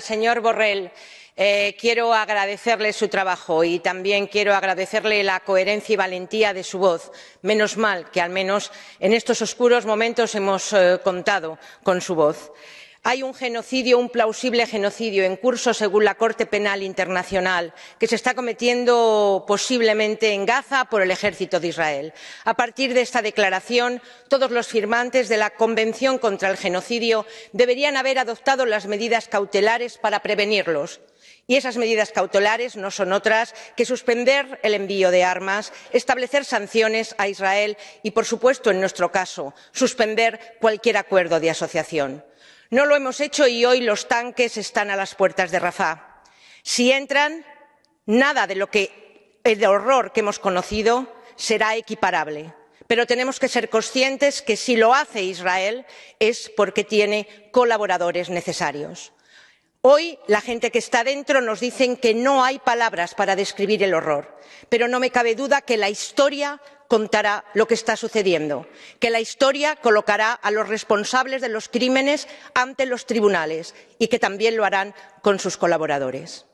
señor borrell eh, quiero agradecerle su trabajo y también quiero agradecerle la coherencia y valentía de su voz. menos mal que al menos en estos oscuros momentos hemos eh, contado con su voz hay un genocidio un plausible genocidio en curso según la corte penal internacional que se está cometiendo posiblemente en gaza por el ejército de israel. a partir de esta declaración todos los firmantes de la convención contra el genocidio deberían haber adoptado las medidas cautelares para prevenirlos y esas medidas cautelares no son otras que suspender el envío de armas establecer sanciones a israel y por supuesto en nuestro caso suspender cualquier acuerdo de asociación. no lo hemos hecho y hoy los tanques están a las puertas de rafah. si entran nada que de horror que hemos conocido será equiparable pero tenemos que ser conscientes de que si lo hace israel es porque tiene colaboradores necesarios hoy la gente que está dentro nos dice que no hay palabras para describir el horror pero no me cabe duda que la historia contará lo que está sucediendo que la historia colocará a los responsables de los crímenes ante los tribunales y que también lo harán con sus colaboradores.